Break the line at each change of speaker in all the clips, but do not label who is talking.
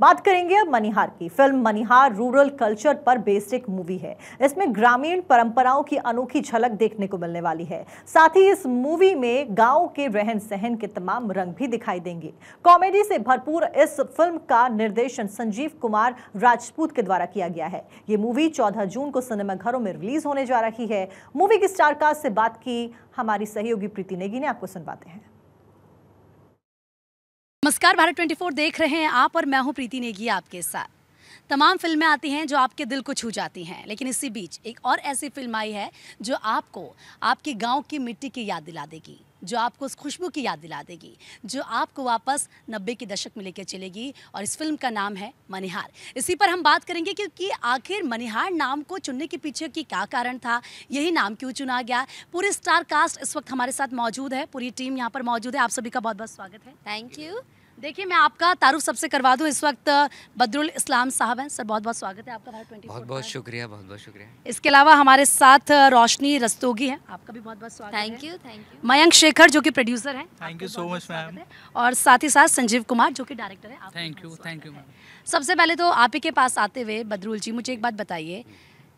बात करेंगे अब मनिहार की फिल्म मनिहार रूरल कल्चर पर बेस्ड एक मूवी है इसमें ग्रामीण परंपराओं की अनोखी झलक देखने को मिलने वाली है साथ ही इस मूवी में गांव के रहन सहन के तमाम रंग भी दिखाई देंगे कॉमेडी से भरपूर इस फिल्म का निर्देशन संजीव कुमार राजपूत के द्वारा किया गया है ये मूवी चौदह जून को सिनेमाघरों में रिलीज होने जा रही है मूवी की स्टारकास्ट से बात की हमारी सहयोगी प्रीति नेगी ने आपको सुनवाते हैं नमस्कार भारत 24 देख रहे हैं आप और मैं हूं प्रीति नेगी आपके साथ तमाम फिल्में आती हैं जो आपके दिल को छू जाती हैं लेकिन इसी बीच एक और ऐसी फिल्म आई है जो आपको आपके गाँव की मिट्टी की याद दिला देगी जो आपको उस खुशबू की याद दिला देगी जो आपको वापस नब्बे के दशक में लेकर चलेगी और इस फिल्म का नाम है मनिहार इसी पर हम बात करेंगे क्योंकि आखिर मनिहार नाम को चुनने के पीछे की क्या कारण था यही नाम क्यों चुना गया पूरी स्टार कास्ट इस वक्त हमारे साथ मौजूद है पूरी टीम यहाँ पर मौजूद है आप सभी का बहुत बहुत स्वागत है थैंक यू देखिए मैं आपका तारुफ सबसे करवा दूं इस वक्त बदरुल इस्लाम साहब हैं सर बहुत बहुत स्वागत है आपका भारत
बहुत बहुत शुक्रिया बहुत बहुत शुक्रिया
इसके अलावा हमारे साथ रोशनी रस्तोगी है
आपका भी बहुत बहुत स्वागत thank you thank
you Mayank Shekhar जो कि प्रोड्यूसर हैं
thank you so much ma'am
और साथ ही साथ संजीव कुमार जो कि डायरेक्टर
है थैंक यू थैंक यू
सबसे पहले तो आप ही के पास आते हुए बदरुल जी मुझे एक बात बताइए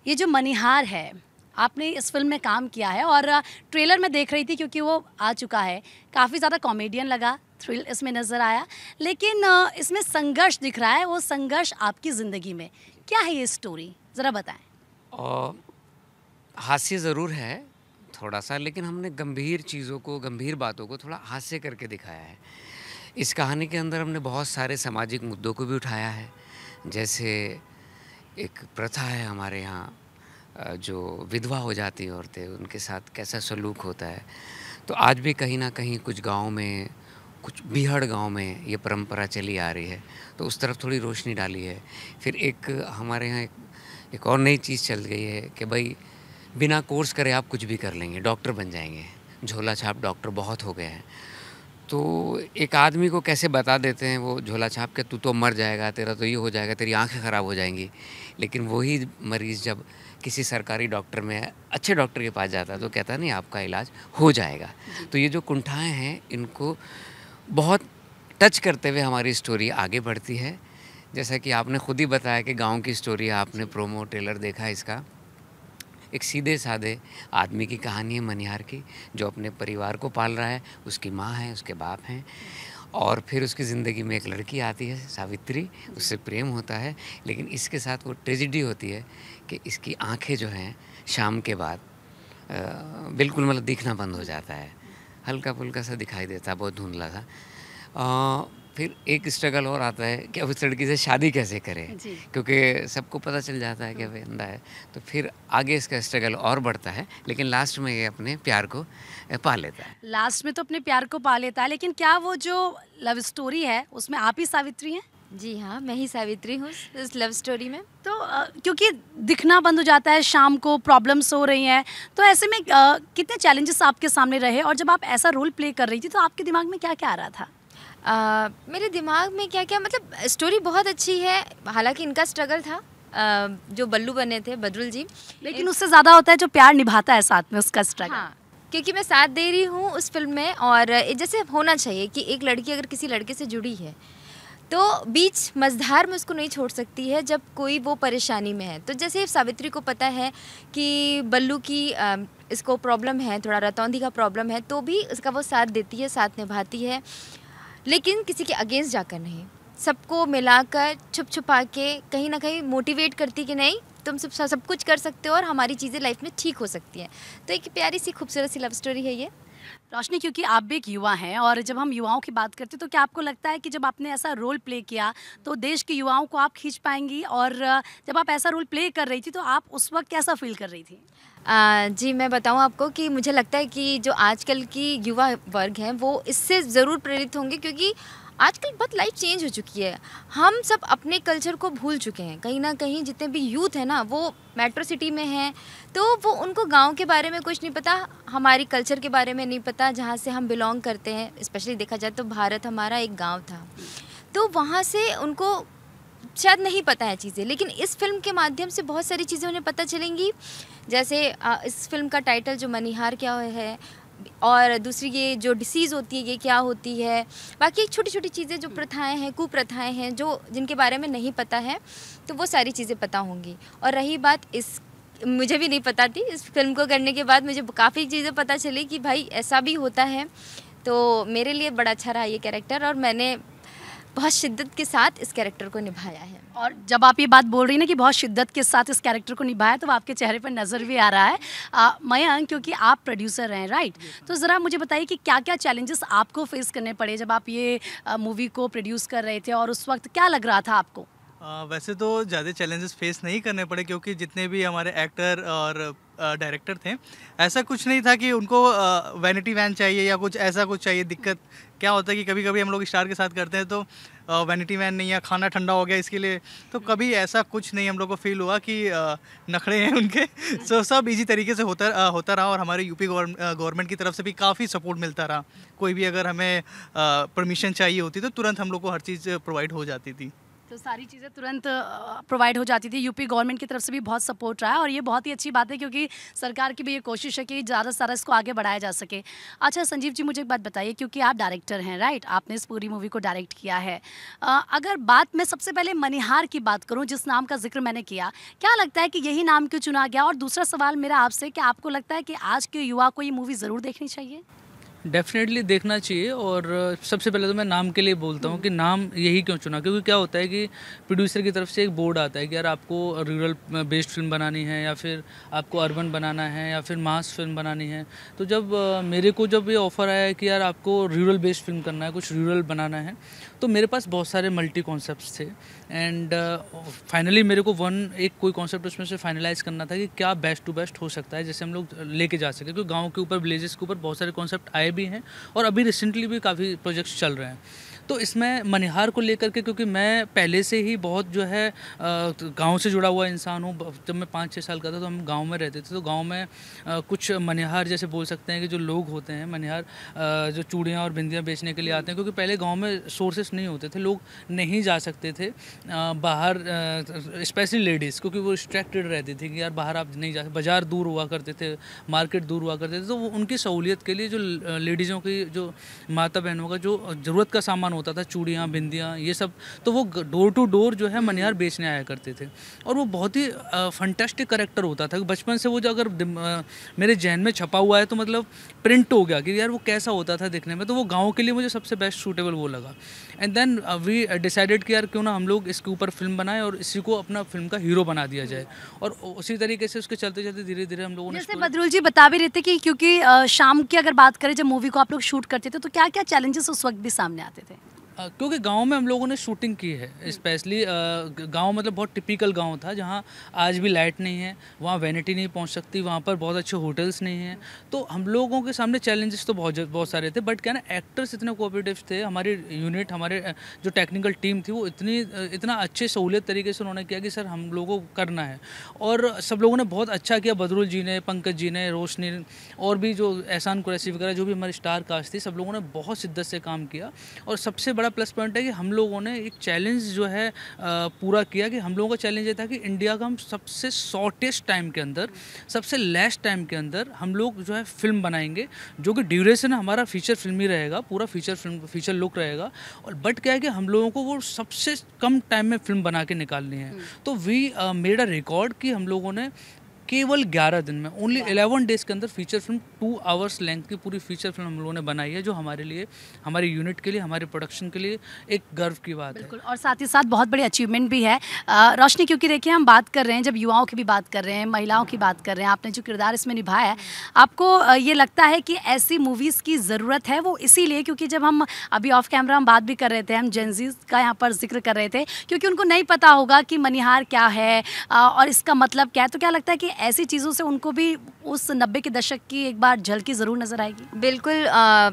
ये जो मनिहार है आपने इस फिल्म में काम किया है और ट्रेलर में देख रही थी क्योंकि वो आ चुका है काफ़ी ज़्यादा कॉमेडियन लगा थ्रिल इसमें नज़र आया लेकिन इसमें संघर्ष दिख रहा है वो संघर्ष आपकी ज़िंदगी में क्या है ये स्टोरी ज़रा
बताएं हास्य ज़रूर है थोड़ा सा लेकिन हमने गंभीर चीज़ों को गंभीर बातों को थोड़ा हास्य करके दिखाया है इस कहानी के अंदर हमने बहुत सारे सामाजिक मुद्दों को भी उठाया है जैसे एक प्रथा है हमारे यहाँ जो विधवा हो जाती औरतें उनके साथ कैसा सलूक होता है तो आज भी कहीं ना कहीं कुछ गाँव में कुछ बिहड़ गांव में ये परंपरा चली आ रही है तो उस तरफ थोड़ी रोशनी डाली है फिर एक हमारे यहाँ एक, एक और नई चीज़ चल गई है कि भाई बिना कोर्स करे आप कुछ भी कर लेंगे डॉक्टर बन जाएंगे झोला छाप डॉक्टर बहुत हो गए हैं तो एक आदमी को कैसे बता देते हैं वो झोला छाप के तू तो मर जाएगा तेरा तो ये हो जाएगा तेरी आंखें ख़राब हो जाएंगी लेकिन वही मरीज़ जब किसी सरकारी डॉक्टर में अच्छे डॉक्टर के पास जाता है तो कहता नहीं आपका इलाज हो जाएगा तो ये जो कुंठाएँ हैं इनको बहुत टच करते हुए हमारी स्टोरी आगे बढ़ती है जैसा कि आपने खुद ही बताया कि गांव की स्टोरी आपने प्रोमो ट्रेलर देखा इसका एक सीधे साधे आदमी की कहानी है मनिहार की जो अपने परिवार को पाल रहा है उसकी माँ है उसके बाप हैं और फिर उसकी ज़िंदगी में एक लड़की आती है सावित्री उससे प्रेम होता है लेकिन इसके साथ वो ट्रेजिडी होती है कि इसकी आंखें जो हैं शाम के बाद बिल्कुल मतलब दिखना बंद हो जाता है हल्का फुल्का सा दिखाई देता है बहुत धुंधला सा फिर एक स्ट्रगल और आता है कि अब इस लड़की से शादी कैसे करें क्योंकि सबको पता चल जाता है कि वह अंधा है तो फिर आगे इसका स्ट्रगल और बढ़ता है लेकिन लास्ट में ये अपने प्यार को पा लेता है
लास्ट में तो अपने प्यार को पा लेता है लेकिन क्या वो जो लव स्टोरी है उसमें आप ही सावित्री हैं जी हाँ मैं ही सावित्री हूँ इस लव स्टोरी में तो आ, क्योंकि दिखना बंद हो जाता है शाम को प्रॉब्लम्स हो रही हैं तो ऐसे में आ, कितने चैलेंजेस आपके सामने रहे और जब आप ऐसा रोल प्ले कर
रही थी तो आपके दिमाग में क्या क्या आ रहा था आ, मेरे दिमाग में क्या क्या मतलब स्टोरी बहुत अच्छी है हालांकि इनका स्ट्रगल था आ, जो बल्लू बने थे बदरुल जी लेकिन उससे ज़्यादा
होता है जो प्यार निभाता है साथ में उसका स्ट्रगल हाँ।
क्योंकि मैं साथ दे रही हूँ उस फिल्म में और जैसे होना चाहिए कि एक लड़की अगर किसी लड़के से जुड़ी है तो बीच मझधार में उसको नहीं छोड़ सकती है जब कोई वो परेशानी में है तो जैसे सावित्री को पता है कि बल्लू की इसको प्रॉब्लम है थोड़ा रतौंधी का प्रॉब्लम है तो भी उसका वो साथ देती है साथ निभाती है लेकिन किसी के अगेंस्ट जाकर नहीं सबको मिलाकर छुप छुपा के कहीं ना कहीं मोटिवेट करती कि नहीं तुम सब सब कुछ कर सकते हो और हमारी चीज़ें लाइफ में ठीक हो सकती हैं तो एक प्यारी सी खूबसूरत सी लव स्टोरी है ये रोशनी क्योंकि आप भी एक
युवा हैं और जब हम युवाओं की बात करते हैं तो क्या आपको लगता है कि जब आपने ऐसा रोल प्ले किया तो देश के युवाओं को आप खींच पाएंगी और जब आप ऐसा रोल प्ले कर रही थी तो आप उस वक्त कैसा फील कर रही
थी आ, जी मैं बताऊं आपको कि मुझे लगता है कि जो आजकल की युवा वर्ग हैं वो इससे ज़रूर प्रेरित होंगे क्योंकि आजकल बहुत लाइफ चेंज हो चुकी है हम सब अपने कल्चर को भूल चुके हैं कहीं ना कहीं जितने भी यूथ हैं ना वो मेट्रो सिटी में हैं तो वो उनको गांव के बारे में कुछ नहीं पता हमारी कल्चर के बारे में नहीं पता जहाँ से हम बिलोंग करते हैं स्पेशली देखा जाए तो भारत हमारा एक गाँव था तो वहाँ से उनको शायद नहीं पता है चीज़ें लेकिन इस फिल्म के माध्यम से बहुत सारी चीज़ें उन्हें पता चलेंगी जैसे इस फिल्म का टाइटल जो मनिहार क्या है और दूसरी ये जो डिसीज़ होती है ये क्या होती है बाकी छोटी छोटी चीज़ें जो प्रथाएं हैं कुप्रथाएं हैं जो जिनके बारे में नहीं पता है तो वो सारी चीज़ें पता होंगी और रही बात इस मुझे भी नहीं पता थी इस फिल्म को करने के बाद मुझे काफ़ी चीज़ें पता चली कि भाई ऐसा भी होता है तो मेरे लिए बड़ा अच्छा रहा ये कैरेक्टर और मैंने बहुत शिद्दत के साथ इस कैरेक्टर को
निभाया है और जब आप ये बात बोल रही ना कि बहुत शिद्दत के साथ इस कैरेक्टर को निभाया तो आपके चेहरे पर नज़र भी आ रहा है मयंक क्योंकि आप प्रोड्यूसर हैं राइट तो ज़रा मुझे बताइए कि क्या क्या चैलेंजेस आपको फेस करने पड़े जब आप ये मूवी को प्रोड्यूस कर रहे थे और उस वक्त क्या लग रहा था आपको
आ, वैसे तो ज़्यादा चैलेंजेस फेस नहीं करने पड़े क्योंकि जितने भी हमारे एक्टर और डायरेक्टर थे ऐसा कुछ नहीं था कि उनको वैनिटी वैन चाहिए या कुछ ऐसा कुछ चाहिए दिक्कत क्या होता है कि कभी कभी हम लोग स्टार के साथ करते हैं तो वैनिटी वैन नहीं है खाना ठंडा हो गया इसके लिए तो कभी ऐसा कुछ नहीं हम लोग को फील हुआ कि नखड़े हैं उनके सो सब इजी तरीके से होता होता रहा और हमारे यूपी गवर्नमेंट की तरफ से भी काफ़ी सपोर्ट मिलता रहा कोई भी अगर हमें परमिशन चाहिए होती तो तुरंत हम लोग को हर चीज़ प्रोवाइड हो जाती थी
तो सारी चीज़ें तुरंत प्रोवाइड हो जाती थी यूपी गवर्नमेंट की तरफ से भी बहुत सपोर्ट रहा है और ये बहुत ही अच्छी बात है क्योंकि सरकार की भी ये कोशिश है कि ज़्यादा से सारा इसको आगे बढ़ाया जा सके अच्छा संजीव जी मुझे एक बात बताइए क्योंकि आप डायरेक्टर हैं राइट आपने इस पूरी मूवी को डायरेक्ट किया है आ, अगर बात मैं सबसे पहले मनिहार की बात करूँ जिस नाम का जिक्र मैंने किया क्या लगता है कि यही नाम क्यों चुना गया और दूसरा सवाल मेरा आपसे कि आपको लगता है कि आज के युवा को ये मूवी ज़रूर देखनी चाहिए
डेफिनेटली देखना चाहिए और सबसे पहले तो मैं नाम के लिए बोलता हूँ कि नाम यही क्यों चुना क्योंकि क्या होता है कि प्रोड्यूसर की तरफ से एक बोर्ड आता है कि यार आपको रूरल बेस्ड फिल्म बनानी है या फिर आपको अर्बन बनाना है या फिर मास फिल्म बनानी है तो जब मेरे को जब ये ऑफ़र आया कि यार आपको रूरल बेस्ड फिल्म करना है कुछ रूरल बनाना है तो मेरे पास बहुत सारे मल्टी कॉन्सेप्ट थे एंड फाइनली uh, मेरे को वन एक कोई कॉन्सेप्ट उसमें से फाइनलाइज करना था कि क्या बेस्ट टू बेस्ट हो सकता है जैसे हम लोग uh, लेके जा सके क्योंकि गाँव के ऊपर विलेजेस के ऊपर बहुत सारे कॉन्सेप्ट आए भी हैं और अभी रिसेंटली भी काफ़ी प्रोजेक्ट्स चल रहे हैं तो इसमें मनिहार को लेकर के क्योंकि मैं पहले से ही बहुत जो है गाँव से जुड़ा हुआ इंसान हूँ जब मैं पाँच छः साल का था तो हम गाँव में रहते थे तो गाँव में कुछ मनिहार जैसे बोल सकते हैं कि जो लोग होते हैं मनिहार जो चूड़ियाँ और बिंदियाँ बेचने के लिए आते हैं क्योंकि पहले गाँव में सोर्सेस नहीं होते थे लोग नहीं जा सकते थे बाहर स्पेशली लेडीज़ क्योंकि वो स्ट्रैक्टेड रहती थी कि यार बाहर आप नहीं जा बाज़ार दूर हुआ करते थे मार्केट दूर हुआ करते थे तो वो उनकी सहूलियत के लिए जो लेडीज़ों की जो माता बहनों का जो ज़रूरत का सामान होता होता था चूड़ियाँ बिंदियाँ ये सब तो वो डोर टू डोर जो है मनिहार बेचने आया करते थे और वो बहुत ही फंटेस्टिक करेक्टर होता था बचपन से वो जो अगर मेरे जहन में छपा हुआ है तो मतलब प्रिंट हो गया कि यार वो कैसा होता था दिखने में तो वो गाँव के लिए मुझे सबसे बेस्ट सूटेबल वो लगा एंड देन वी डिसाइडेड कि यार क्यों ना हम लोग इसके ऊपर फिल्म बनाएं और इसी को अपना फिल्म का हीरो बना दिया जाए और उसी तरीके से उसके चलते चलते धीरे धीरे हम लोगों ने
बदरुल जी बता भी रहे थे कि क्योंकि शाम की अगर बात करें जब मूवी को आप लोग शूट करते थे तो क्या क्या चैलेंजेस उस वक्त भी सामने आते थे
क्योंकि गांव में हम लोगों ने शूटिंग की है स्पेशली गांव मतलब बहुत टिपिकल गांव था जहां आज भी लाइट नहीं है वहां वैनिटी नहीं पहुंच सकती वहां पर बहुत अच्छे होटल्स नहीं हैं तो हम लोगों के सामने चैलेंजेस तो बहुत बहुत सारे थे बट क्या ना एक्टर्स इतने कोऑपरेटिव थे हमारी यूनिट हमारे जो टेक्निकल टीम थी वो इतनी इतना अच्छे सहूलियत तरीके से उन्होंने किया कि सर हम लोगों को करना है और सब लोगों ने बहुत अच्छा किया बदरुल जी ने पंकज जी ने रोशनी और भी जो एहसान कुरैसी वगैरह जो भी हमारी स्टार कास्ट थी सब लोगों ने बहुत शिद्दत से काम किया और सबसे बड़ा प्लस पॉइंट है कि हम लोगों ने एक चैलेंज जो है पूरा किया कि हम लोगों का चैलेंज ये था कि इंडिया का हम सबसे शॉर्टेस्ट टाइम के अंदर सबसे लेस टाइम के अंदर हम लोग जो है फिल्म बनाएंगे जो कि ड्यूरेशन हमारा फीचर फिल्म ही रहेगा पूरा फीचर फिल्म फीचर लुक रहेगा और बट क्या है कि हम लोगों को वो सबसे कम टाइम में फिल्म बना के निकालनी है हम्म। तो वी मेड अ रिकॉर्ड कि हम लोगों ने केवल 11 दिन में ओनली 11 डेज के अंदर feature film two hours length की पूरी फीचर फिल्म हम लोगों ने बनाई है जो हमारे लिए हमारे यूनिट के लिए हमारे प्रोडक्शन के लिए एक गर्व की बात है
और साथ ही साथ बहुत बड़ी अचीवमेंट भी है रोशनी क्योंकि देखिए हम बात कर रहे हैं जब युवाओं की भी बात कर रहे हैं महिलाओं की बात कर रहे हैं आपने जो किरदार इसमें निभाया है आपको ये लगता है कि ऐसी मूवीज़ की ज़रूरत है वो इसीलिए क्योंकि जब हम अभी ऑफ कैमरा हम बात भी कर रहे थे हम जेंजीज का यहाँ पर जिक्र कर रहे थे क्योंकि उनको नहीं पता होगा कि मनिहार क्या है और इसका मतलब क्या है तो क्या लगता है कि ऐसी चीज़ों से उनको
भी उस नब्बे के दशक की एक बार झलकी ज़रूर नज़र आएगी बिल्कुल आ,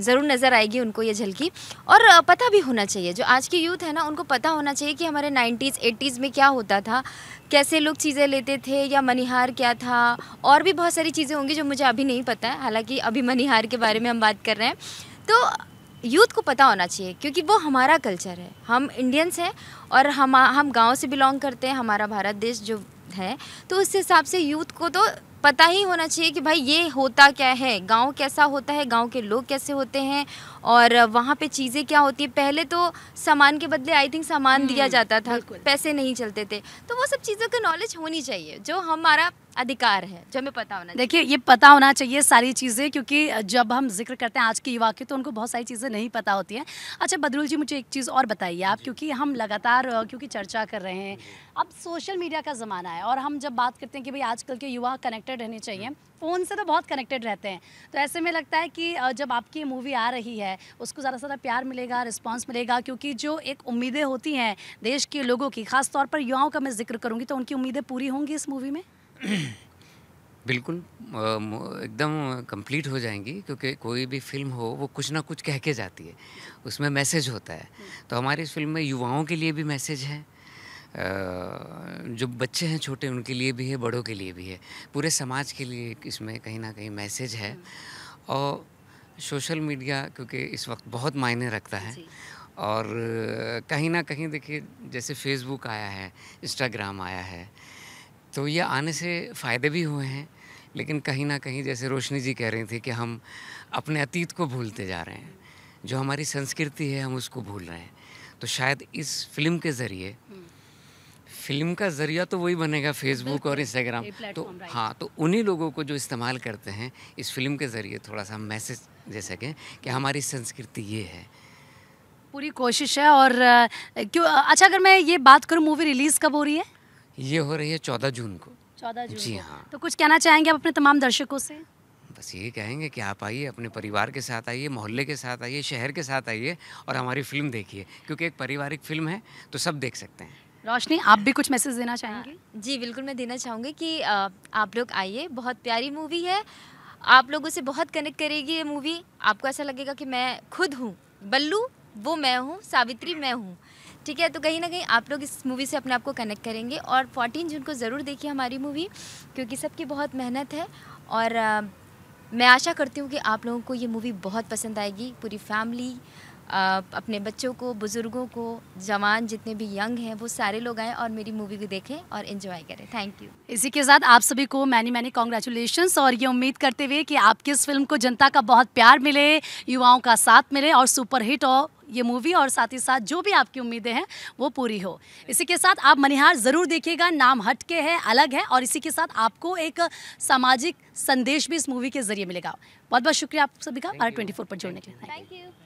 ज़रूर नज़र आएगी उनको ये झलकी और पता भी होना चाहिए जो आज की यूथ है ना उनको पता होना चाहिए कि हमारे 90s 80s में क्या होता था कैसे लोग चीज़ें लेते थे या मनिहार क्या था और भी बहुत सारी चीज़ें होंगी जो मुझे अभी नहीं पता है हालांकि अभी मनिहार के बारे में हम बात कर रहे हैं तो यूथ को पता होना चाहिए क्योंकि वो हमारा कल्चर है हम इंडियंस हैं और हम हम गांव से बिलोंग करते हैं हमारा भारत देश जो है तो उस हिसाब से यूथ को तो पता ही होना चाहिए कि भाई ये होता क्या है गांव कैसा होता है गांव के लोग कैसे होते हैं और वहाँ पे चीज़ें क्या होती है पहले तो सामान के बदले आई थिंक सामान दिया हम्म, जाता था पैसे नहीं चलते थे तो वो सब चीज़ों का नॉलेज होनी चाहिए जो हमारा अधिकार है जो हमें पता होना देखिए
ये पता होना चाहिए सारी चीज़ें क्योंकि जब हम जिक्र करते हैं आज के युवा के तो उनको बहुत सारी चीज़ें नहीं पता होती हैं अच्छा बदरुल जी मुझे एक चीज़ और बताइए आप क्योंकि हम लगातार क्योंकि चर्चा कर रहे हैं अब सोशल मीडिया का ज़माना है और हम जब बात करते हैं कि भाई आजकल के युवा कनेक्टेड रहने चाहिए फ़ोन से तो बहुत कनेक्टेड रहते हैं तो ऐसे में लगता है कि जब आपकी मूवी आ रही है उसको ज़्यादा से ज़्यादा प्यार मिलेगा रिस्पांस मिलेगा क्योंकि जो एक उम्मीदें होती हैं देश के लोगों की खास तौर पर युवाओं का मैं जिक्र करूँगी तो उनकी उम्मीदें पूरी होंगी इस मूवी में
बिल्कुल एकदम कंप्लीट हो जाएंगी क्योंकि कोई भी फिल्म हो वो कुछ ना कुछ कह के जाती है उसमें मैसेज होता है तो हमारी इस फिल्म में युवाओं के लिए भी मैसेज है जो बच्चे हैं छोटे उनके लिए भी है बड़ों के लिए भी है पूरे समाज के लिए इसमें कहीं ना कहीं मैसेज है हम्म। और सोशल मीडिया क्योंकि इस वक्त बहुत मायने रखता है और कहीं ना कहीं देखिए जैसे फेसबुक आया है इंस्टाग्राम आया है तो ये आने से फ़ायदे भी हुए हैं लेकिन कहीं ना कहीं जैसे रोशनी जी कह रही थी कि हम अपने अतीत को भूलते जा रहे हैं जो हमारी संस्कृति है हम उसको भूल रहे हैं तो शायद इस फिल्म के ज़रिए हम्म। फिल्म का ज़रिया तो वही बनेगा फेसबुक और इंस्टाग्राम तो हाँ तो उन्हीं लोगों को जो इस्तेमाल करते हैं इस फिल्म के ज़रिए थोड़ा सा मैसेज दे सकें कि हमारी संस्कृति ये है
पूरी कोशिश है और क्यों अच्छा अगर मैं ये बात करूँ मूवी रिलीज़ कब हो रही है
ये हो रही है चौदह जून को चौदह जून जी हाँ
तो कुछ कहना चाहेंगे आप अपने तमाम दर्शकों से
बस ये कहेंगे कि आप आइए अपने परिवार के साथ आइए मोहल्ले के साथ आइए शहर के साथ आइए और हमारी फिल्म देखिए क्योंकि एक पारिवारिक फिल्म है तो सब देख सकते हैं
रोशनी आप भी कुछ मैसेज देना चाहेंगे हाँ, जी बिल्कुल मैं देना चाहूँगी कि आप लोग आइए बहुत प्यारी मूवी है आप लोगों से बहुत कनेक्ट करेगी ये मूवी आपको ऐसा लगेगा कि मैं खुद हूँ बल्लू वो मैं हूँ सावित्री मैं हूँ ठीक है तो कहीं ना कहीं आप लोग इस मूवी से अपने आप को कनेक्ट करेंगे और फोर्टीन जून को ज़रूर देखिए हमारी मूवी क्योंकि सबकी बहुत मेहनत है और आ, मैं आशा करती हूँ कि आप लोगों को ये मूवी बहुत पसंद आएगी पूरी फैमिली आ, अपने बच्चों को बुज़ुर्गों को जवान जितने भी यंग हैं वो सारे लोग आएँ और मेरी मूवी को देखें और इन्जॉय करें थैंक यू इसी के साथ आप सभी को मैनी मैनी
कॉन्ग्रेचुलेशन और ये उम्मीद करते हुए कि आपकी इस फिल्म को जनता का बहुत प्यार मिले युवाओं का साथ मिले और सुपरहिट और ये मूवी और साथ ही साथ जो भी आपकी उम्मीदें हैं वो पूरी हो इसी के साथ आप मनिहार ज़रूर देखिएगा नाम हट के है अलग है और इसी के साथ आपको एक सामाजिक संदेश भी इस मूवी के जरिए मिलेगा बहुत बहुत शुक्रिया आप सभी का हमारा ट्वेंटी पर जोड़ने के लिए
थैंक यू